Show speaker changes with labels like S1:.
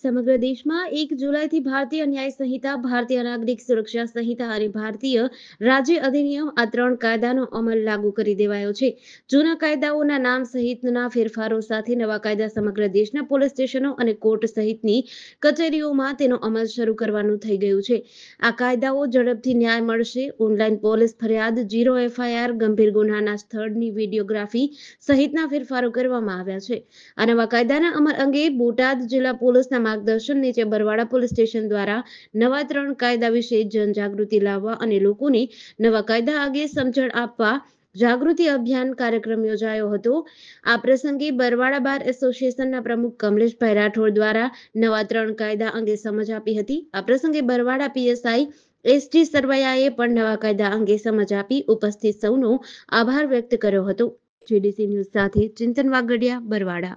S1: સમગ્ર દેશમાં એક જુલાઈથી ભારતીય ન્યાય સંહિતા ભારતીય નાગરિક સુરક્ષા સંહિતા અને ભારતીય રાજ્ય અધિનિયમ આ ત્રણ કાયદાનો અમલ લાગુ કરી દેવાયો છે જૂના કાયદાઓના નામ સહિતના ફેરફારો સાથે નવા કાયદા સમગ્ર દેશના પોલીસ સ્ટેશનો અને કોર્ટ સહિતની કચેરીઓમાં તેનો અમલ શરૂ કરવાનું થઈ ગયું છે આ કાયદાઓ ઝડપથી ન્યાય મળશે ઓનલાઈન પોલીસ ફરિયાદ જીરો એફઆઈઆર ગંભીર ગુનાના સ્થળની વિડીયોગ્રાફી સહિતના ફેરફારો કરવામાં આવ્યા છે આ નવા કાયદાના અમલ અંગે બોટાદ જિલ્લા પોલીસના માર્ગદર્શન નીચે બરવાડા પોલીસ સ્ટેશન દ્વારા નવા ત્રણ કાયદા વિશે જનજાગૃતિ લાવવા અને લોકોને નવા કાયદા અંગે સમજણ આપવા જાગૃતિ અભિયાન કાર્યક્રમ યોજાયો હતો આ પ્રસંગે બરવાડા બાર એસોસિએશનના પ્રમુખ કમલેશભાઈ રાઠોડ દ્વારા નવા ત્રણ કાયદા અંગે સમજ આપી હતી આ પ્રસંગે બરવાડા પીએસઆઈ એસટી સરવૈયાએ પણ નવા કાયદા અંગે સમજ આપી ઉપસ્થિત સૌનો આભાર વ્યક્ત કર્યો હતો જીડીસી ન્યૂઝ સાથે ચિંતન વાગડિયા બરવાડા